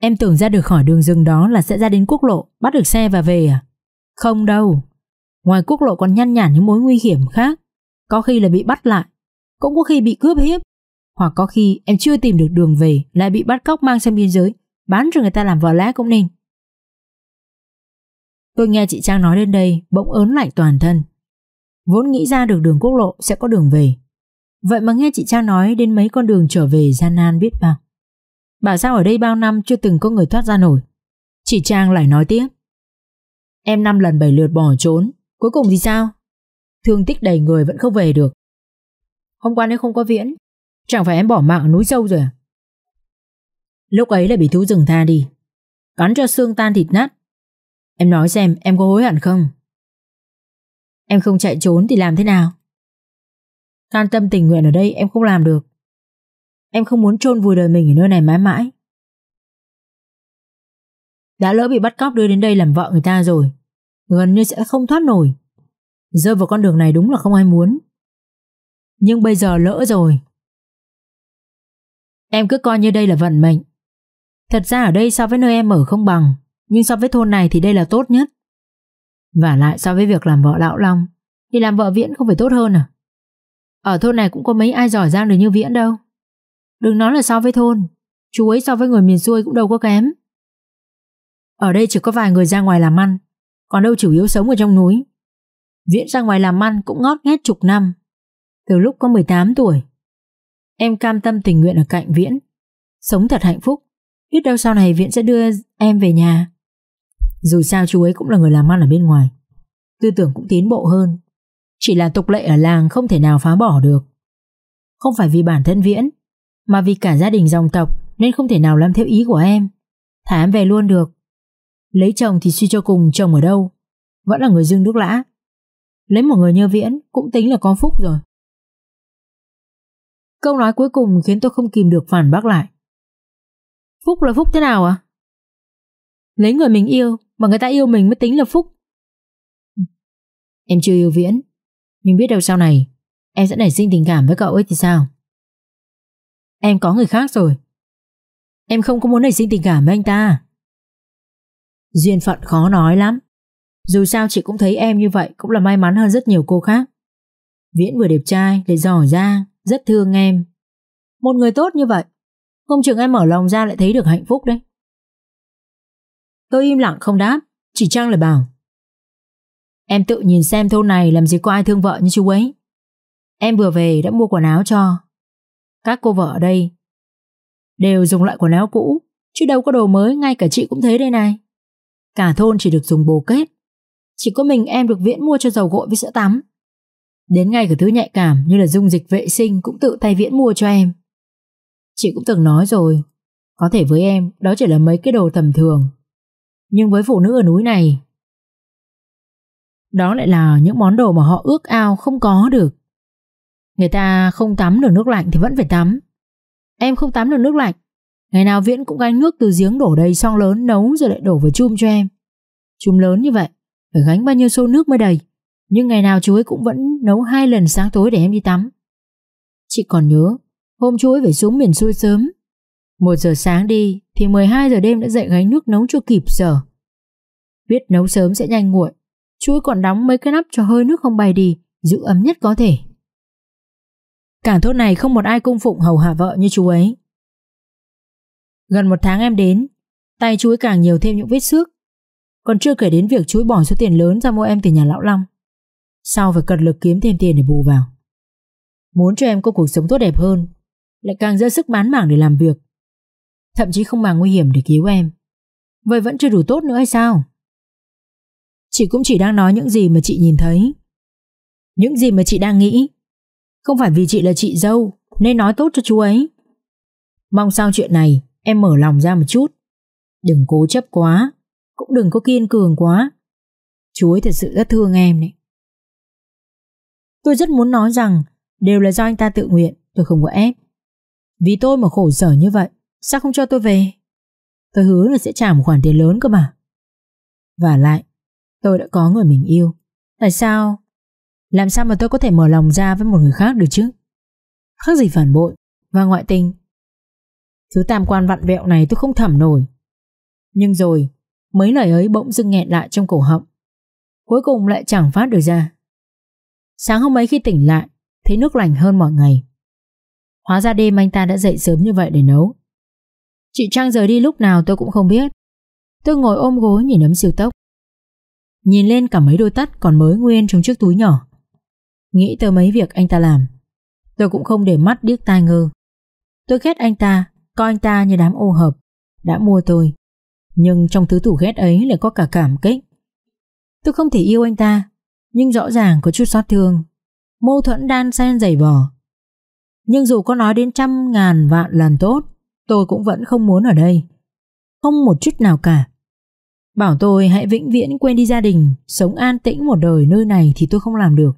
Em tưởng ra được khỏi đường rừng đó là sẽ ra đến quốc lộ Bắt được xe và về à Không đâu Ngoài quốc lộ còn nhăn nhản những mối nguy hiểm khác Có khi là bị bắt lại Cũng có khi bị cướp hiếp Hoặc có khi em chưa tìm được đường về Lại bị bắt cóc mang sang biên giới Bán cho người ta làm vỏ lẽ cũng nên Tôi nghe chị Trang nói đến đây Bỗng ớn lạnh toàn thân Vốn nghĩ ra được đường quốc lộ sẽ có đường về Vậy mà nghe chị Trang nói đến mấy con đường trở về gian nan biết bao. bảo sao ở đây bao năm chưa từng có người thoát ra nổi. Chị Trang lại nói tiếp. Em năm lần bảy lượt bỏ trốn, cuối cùng thì sao? Thương tích đầy người vẫn không về được. Hôm qua nếu không có viễn, chẳng phải em bỏ mạng ở núi sâu rồi à? Lúc ấy là bị thú rừng tha đi, cắn cho xương tan thịt nát. Em nói xem em có hối hận không? Em không chạy trốn thì làm thế nào? Can tâm tình nguyện ở đây em không làm được. Em không muốn chôn vùi đời mình ở nơi này mãi mãi. Đã lỡ bị bắt cóc đưa đến đây làm vợ người ta rồi. Gần như sẽ không thoát nổi. Rơi vào con đường này đúng là không ai muốn. Nhưng bây giờ lỡ rồi. Em cứ coi như đây là vận mệnh. Thật ra ở đây so với nơi em ở không bằng, nhưng so với thôn này thì đây là tốt nhất. Và lại so với việc làm vợ lão long, thì làm vợ viễn không phải tốt hơn à? Ở thôn này cũng có mấy ai giỏi giang được như Viễn đâu Đừng nói là so với thôn Chú ấy so với người miền xuôi cũng đâu có kém Ở đây chỉ có vài người ra ngoài làm ăn Còn đâu chủ yếu sống ở trong núi Viễn ra ngoài làm ăn cũng ngót nghét chục năm Từ lúc có 18 tuổi Em cam tâm tình nguyện ở cạnh Viễn Sống thật hạnh phúc Biết đâu sau này Viễn sẽ đưa em về nhà Dù sao chú ấy cũng là người làm ăn ở bên ngoài Tư tưởng cũng tiến bộ hơn chỉ là tục lệ ở làng không thể nào phá bỏ được. Không phải vì bản thân Viễn, mà vì cả gia đình dòng tộc nên không thể nào làm theo ý của em. Thả em về luôn được. Lấy chồng thì suy cho cùng chồng ở đâu. Vẫn là người dương nước lã. Lấy một người như Viễn cũng tính là có phúc rồi. Câu nói cuối cùng khiến tôi không kìm được phản bác lại. Phúc là phúc thế nào à? Lấy người mình yêu mà người ta yêu mình mới tính là phúc. Em chưa yêu Viễn, nhưng biết đâu sau này Em sẽ nảy sinh tình cảm với cậu ấy thì sao Em có người khác rồi Em không có muốn nảy sinh tình cảm với anh ta Duyên phận khó nói lắm Dù sao chị cũng thấy em như vậy Cũng là may mắn hơn rất nhiều cô khác Viễn vừa đẹp trai lại giỏi ra Rất thương em Một người tốt như vậy Không chừng em mở lòng ra lại thấy được hạnh phúc đấy Tôi im lặng không đáp Chỉ Trang lại bảo Em tự nhìn xem thôn này làm gì có ai thương vợ như chú ấy. Em vừa về đã mua quần áo cho. Các cô vợ ở đây đều dùng loại quần áo cũ, chứ đâu có đồ mới, ngay cả chị cũng thế đây này. Cả thôn chỉ được dùng bồ kết. Chỉ có mình em được Viễn mua cho dầu gội với sữa tắm. Đến ngay cả thứ nhạy cảm như là dung dịch vệ sinh cũng tự tay Viễn mua cho em. Chị cũng từng nói rồi, có thể với em đó chỉ là mấy cái đồ tầm thường. Nhưng với phụ nữ ở núi này, đó lại là những món đồ mà họ ước ao không có được. Người ta không tắm được nước lạnh thì vẫn phải tắm. Em không tắm được nước lạnh. Ngày nào Viễn cũng gánh nước từ giếng đổ đầy xong lớn nấu rồi lại đổ vào chum cho em. Chum lớn như vậy, phải gánh bao nhiêu xô nước mới đầy. Nhưng ngày nào chú ấy cũng vẫn nấu hai lần sáng tối để em đi tắm. Chị còn nhớ, hôm chú ấy phải xuống miền xuôi sớm. Một giờ sáng đi thì 12 giờ đêm đã dậy gánh nước nấu cho kịp giờ. Biết nấu sớm sẽ nhanh nguội, chuỗi còn đóng mấy cái nắp cho hơi nước không bay đi, giữ ấm nhất có thể. Cả thốt này không một ai cung phụng hầu hạ vợ như chú ấy. Gần một tháng em đến, tay chú ấy càng nhiều thêm những vết xước. Còn chưa kể đến việc chú ấy bỏ số tiền lớn ra mua em từ nhà lão Long. Sau phải cật lực kiếm thêm tiền để bù vào. Muốn cho em có cuộc sống tốt đẹp hơn, lại càng dỡ sức bán mảng để làm việc. Thậm chí không màng nguy hiểm để cứu em. Vậy vẫn chưa đủ tốt nữa hay sao? Chị cũng chỉ đang nói những gì mà chị nhìn thấy Những gì mà chị đang nghĩ Không phải vì chị là chị dâu Nên nói tốt cho chú ấy Mong sao chuyện này Em mở lòng ra một chút Đừng cố chấp quá Cũng đừng có kiên cường quá Chú ấy thật sự rất thương em đấy Tôi rất muốn nói rằng Đều là do anh ta tự nguyện Tôi không có ép Vì tôi mà khổ sở như vậy Sao không cho tôi về Tôi hứa là sẽ trả một khoản tiền lớn cơ mà Và lại Tôi đã có người mình yêu Tại sao Làm sao mà tôi có thể mở lòng ra với một người khác được chứ Khác gì phản bội Và ngoại tình Thứ tam quan vặn vẹo này tôi không thẩm nổi Nhưng rồi Mấy lời ấy bỗng dưng nghẹn lại trong cổ họng Cuối cùng lại chẳng phát được ra Sáng hôm ấy khi tỉnh lại Thấy nước lành hơn mọi ngày Hóa ra đêm anh ta đã dậy sớm như vậy để nấu Chị Trang rời đi lúc nào tôi cũng không biết Tôi ngồi ôm gối nhìn ấm siêu tốc nhìn lên cả mấy đôi tất còn mới nguyên trong chiếc túi nhỏ. Nghĩ tới mấy việc anh ta làm, tôi cũng không để mắt điếc tai ngơ. Tôi ghét anh ta, coi anh ta như đám ô hợp, đã mua tôi. Nhưng trong thứ tủ ghét ấy lại có cả cảm kích. Tôi không thể yêu anh ta, nhưng rõ ràng có chút xót thương, mâu thuẫn đan xen dày vò. Nhưng dù có nói đến trăm ngàn vạn lần tốt, tôi cũng vẫn không muốn ở đây. Không một chút nào cả. Bảo tôi hãy vĩnh viễn quên đi gia đình, sống an tĩnh một đời nơi này thì tôi không làm được,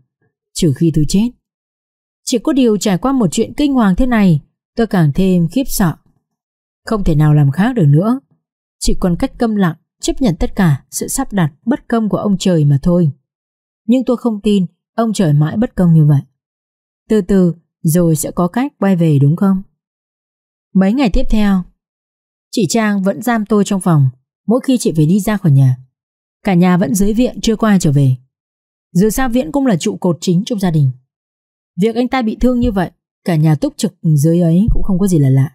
trừ khi tôi chết. Chỉ có điều trải qua một chuyện kinh hoàng thế này, tôi càng thêm khiếp sợ. Không thể nào làm khác được nữa, chỉ còn cách câm lặng, chấp nhận tất cả sự sắp đặt bất công của ông trời mà thôi. Nhưng tôi không tin ông trời mãi bất công như vậy. Từ từ rồi sẽ có cách quay về đúng không? Mấy ngày tiếp theo, chị Trang vẫn giam tôi trong phòng Mỗi khi chị phải đi ra khỏi nhà Cả nhà vẫn dưới viện chưa qua trở về Dù sao viện cũng là trụ cột chính trong gia đình Việc anh ta bị thương như vậy Cả nhà túc trực dưới ấy cũng không có gì là lạ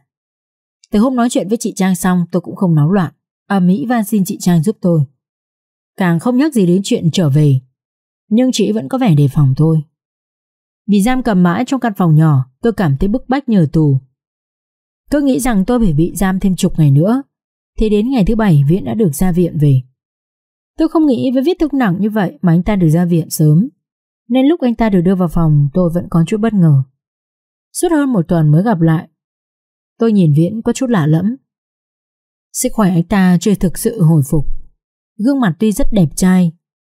Từ hôm nói chuyện với chị Trang xong Tôi cũng không náo loạn ở Mỹ van xin chị Trang giúp tôi Càng không nhắc gì đến chuyện trở về Nhưng chị vẫn có vẻ đề phòng thôi bị giam cầm mãi trong căn phòng nhỏ Tôi cảm thấy bức bách nhờ tù Tôi nghĩ rằng tôi phải bị giam thêm chục ngày nữa Thế đến ngày thứ bảy Viễn đã được ra viện về Tôi không nghĩ với vết thương nặng như vậy Mà anh ta được ra viện sớm Nên lúc anh ta được đưa vào phòng tôi vẫn có chút bất ngờ Suốt hơn một tuần mới gặp lại Tôi nhìn Viễn có chút lạ lẫm Sức khỏe anh ta chưa thực sự hồi phục Gương mặt tuy rất đẹp trai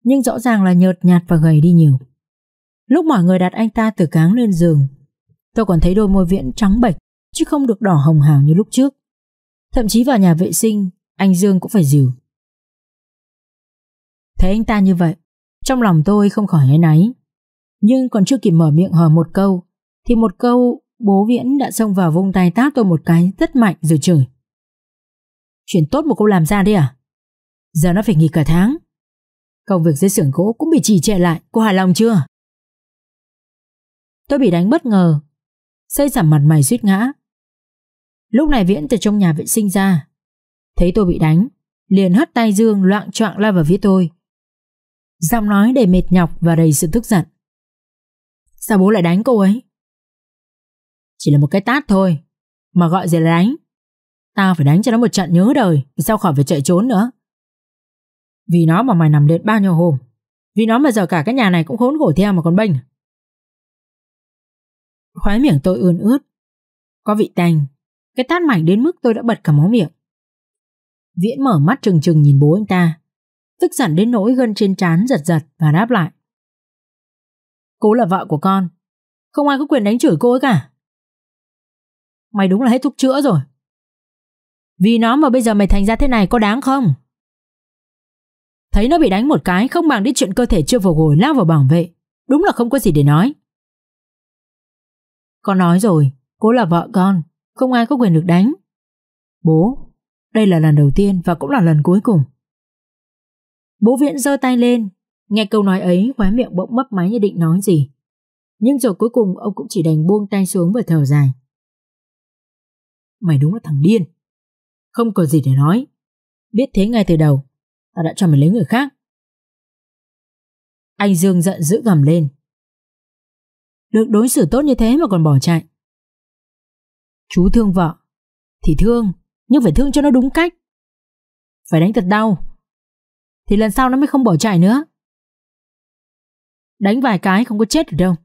Nhưng rõ ràng là nhợt nhạt và gầy đi nhiều Lúc mọi người đặt anh ta từ cáng lên giường Tôi còn thấy đôi môi viễn trắng bệch Chứ không được đỏ hồng hào như lúc trước Thậm chí vào nhà vệ sinh, anh Dương cũng phải dìu. Thấy anh ta như vậy, trong lòng tôi không khỏi áy náy. Nhưng còn chưa kịp mở miệng hờ một câu, thì một câu bố Viễn đã xông vào vung tay tát tôi một cái rất mạnh rồi chửi. Chuyện tốt một câu làm ra đi à? Giờ nó phải nghỉ cả tháng. Công việc dưới xưởng gỗ cũng bị trì trệ lại, cô hài lòng chưa? Tôi bị đánh bất ngờ, xây giảm mặt mày suýt ngã, Lúc này Viễn từ trong nhà vệ sinh ra Thấy tôi bị đánh Liền hất tay Dương loạn choạng la vào phía tôi Giọng nói đầy mệt nhọc và đầy sự tức giận Sao bố lại đánh cô ấy Chỉ là một cái tát thôi Mà gọi gì là đánh Tao phải đánh cho nó một trận nhớ đời Sao khỏi phải chạy trốn nữa Vì nó mà mày nằm liệt bao nhiêu hôm Vì nó mà giờ cả cái nhà này cũng khốn khổ theo mà còn bênh khóe miệng tôi ươn ướt Có vị tanh cái tát mảnh đến mức tôi đã bật cả máu miệng. Viễn mở mắt trừng trừng nhìn bố anh ta, tức giận đến nỗi gân trên trán giật giật và đáp lại. Cô là vợ của con, không ai có quyền đánh chửi cô ấy cả. Mày đúng là hết thuốc chữa rồi. Vì nó mà bây giờ mày thành ra thế này có đáng không? Thấy nó bị đánh một cái không bằng đi chuyện cơ thể chưa phục hồi lao vào bảo vệ. Đúng là không có gì để nói. Con nói rồi, cô là vợ con. Không ai có quyền được đánh Bố Đây là lần đầu tiên và cũng là lần cuối cùng Bố Viễn giơ tay lên Nghe câu nói ấy khóe miệng bỗng mấp máy như định nói gì Nhưng rồi cuối cùng ông cũng chỉ đành buông tay xuống và thở dài Mày đúng là thằng điên Không còn gì để nói Biết thế ngay từ đầu Tao đã cho mày lấy người khác Anh Dương giận dữ gầm lên Được đối xử tốt như thế mà còn bỏ chạy Chú thương vợ Thì thương Nhưng phải thương cho nó đúng cách Phải đánh thật đau Thì lần sau nó mới không bỏ chạy nữa Đánh vài cái không có chết được đâu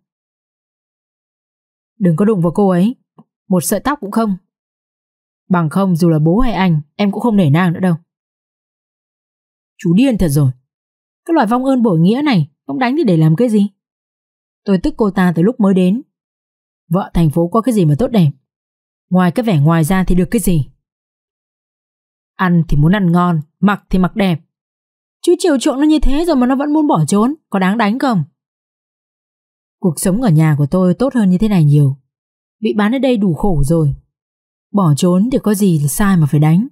Đừng có đụng vào cô ấy Một sợi tóc cũng không Bằng không dù là bố hay anh Em cũng không nể nang nữa đâu Chú điên thật rồi cái loại vong ơn bội nghĩa này Ông đánh thì để làm cái gì Tôi tức cô ta từ lúc mới đến Vợ thành phố có cái gì mà tốt đẹp Ngoài cái vẻ ngoài ra thì được cái gì? Ăn thì muốn ăn ngon, mặc thì mặc đẹp. chú chiều chuộng nó như thế rồi mà nó vẫn muốn bỏ trốn, có đáng đánh không? Cuộc sống ở nhà của tôi tốt hơn như thế này nhiều. Bị bán ở đây đủ khổ rồi. Bỏ trốn thì có gì là sai mà phải đánh.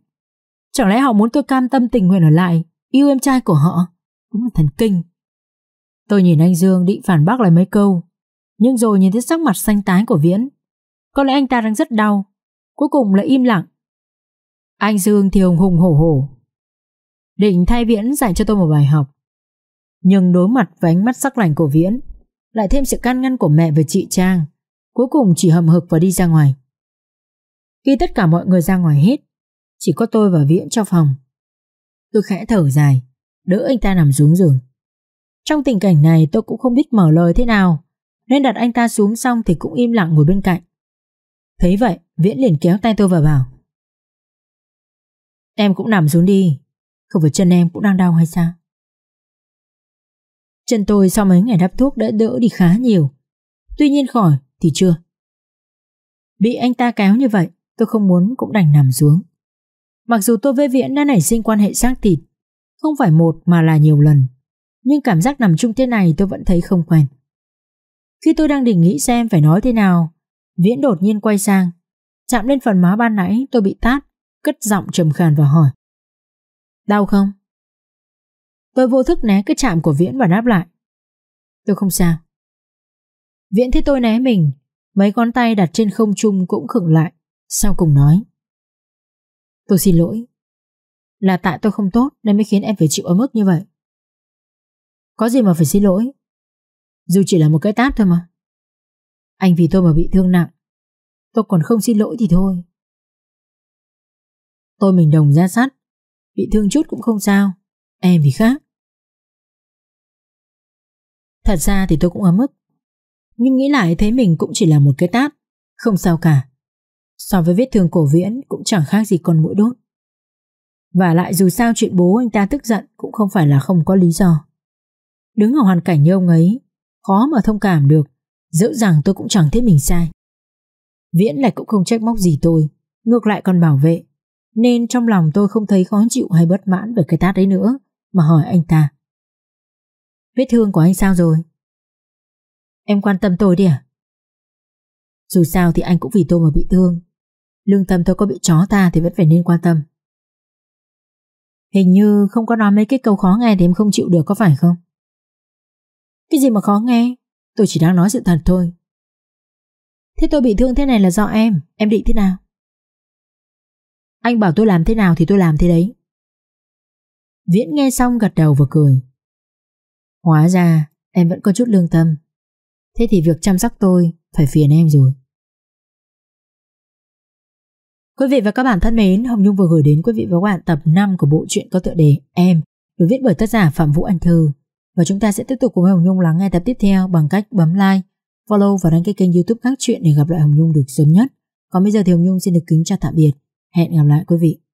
Chẳng lẽ họ muốn tôi cam tâm tình nguyện ở lại, yêu em trai của họ? Đúng là thần kinh. Tôi nhìn anh Dương định phản bác lại mấy câu, nhưng rồi nhìn thấy sắc mặt xanh tái của Viễn. Có lẽ anh ta đang rất đau cuối cùng là im lặng. Anh Dương thì hùng hùng hổ hổ. Định thay Viễn dạy cho tôi một bài học. Nhưng đối mặt với ánh mắt sắc lạnh của Viễn, lại thêm sự can ngăn của mẹ về chị Trang, cuối cùng chỉ hầm hực và đi ra ngoài. Khi tất cả mọi người ra ngoài hết, chỉ có tôi và Viễn trong phòng. Tôi khẽ thở dài, đỡ anh ta nằm xuống giường. Trong tình cảnh này tôi cũng không biết mở lời thế nào, nên đặt anh ta xuống xong thì cũng im lặng ngồi bên cạnh. Thấy vậy Viễn liền kéo tay tôi vào bảo Em cũng nằm xuống đi Không phải chân em cũng đang đau hay sao Chân tôi sau mấy ngày đắp thuốc đã đỡ đi khá nhiều Tuy nhiên khỏi thì chưa Bị anh ta kéo như vậy Tôi không muốn cũng đành nằm xuống Mặc dù tôi với Viễn đã nảy sinh quan hệ xác thịt Không phải một mà là nhiều lần Nhưng cảm giác nằm chung thế này tôi vẫn thấy không quen Khi tôi đang định nghĩ xem phải nói thế nào Viễn đột nhiên quay sang, chạm lên phần má ban nãy tôi bị tát, cất giọng trầm khàn và hỏi. Đau không? Tôi vô thức né cái chạm của Viễn và đáp lại. Tôi không sao. Viễn thấy tôi né mình, mấy ngón tay đặt trên không trung cũng khựng lại, sau cùng nói. Tôi xin lỗi. Là tại tôi không tốt nên mới khiến em phải chịu ấm ức như vậy. Có gì mà phải xin lỗi? Dù chỉ là một cái tát thôi mà. Anh vì tôi mà bị thương nặng Tôi còn không xin lỗi thì thôi Tôi mình đồng ra sắt Bị thương chút cũng không sao Em thì khác Thật ra thì tôi cũng ấm ức Nhưng nghĩ lại thấy mình cũng chỉ là một cái tát Không sao cả So với vết thương cổ viễn cũng chẳng khác gì con mũi đốt Và lại dù sao chuyện bố anh ta tức giận Cũng không phải là không có lý do Đứng ở hoàn cảnh như ông ấy Khó mà thông cảm được Dẫu rằng tôi cũng chẳng thấy mình sai Viễn lại cũng không trách móc gì tôi Ngược lại còn bảo vệ Nên trong lòng tôi không thấy khó chịu hay bất mãn Về cái tát đấy nữa Mà hỏi anh ta Vết thương của anh sao rồi Em quan tâm tôi đi à Dù sao thì anh cũng vì tôi mà bị thương Lương tâm tôi có bị chó ta Thì vẫn phải nên quan tâm Hình như không có nói mấy cái câu khó nghe Thì em không chịu được có phải không Cái gì mà khó nghe Tôi chỉ đang nói sự thật thôi Thế tôi bị thương thế này là do em Em định thế nào Anh bảo tôi làm thế nào thì tôi làm thế đấy Viễn nghe xong gật đầu và cười Hóa ra em vẫn có chút lương tâm Thế thì việc chăm sóc tôi Phải phiền em rồi Quý vị và các bạn thân mến, Hồng Nhung vừa gửi đến quý vị và các bạn tập 5 của bộ truyện có tựa đề Em, được viết bởi tác giả Phạm Vũ Anh Thư. Và chúng ta sẽ tiếp tục cùng Hồng Nhung lắng nghe tập tiếp theo bằng cách bấm like, follow và đăng ký kênh youtube các chuyện để gặp lại Hồng Nhung được sớm nhất. Còn bây giờ thì Hồng Nhung xin được kính chào tạm biệt. Hẹn gặp lại quý vị.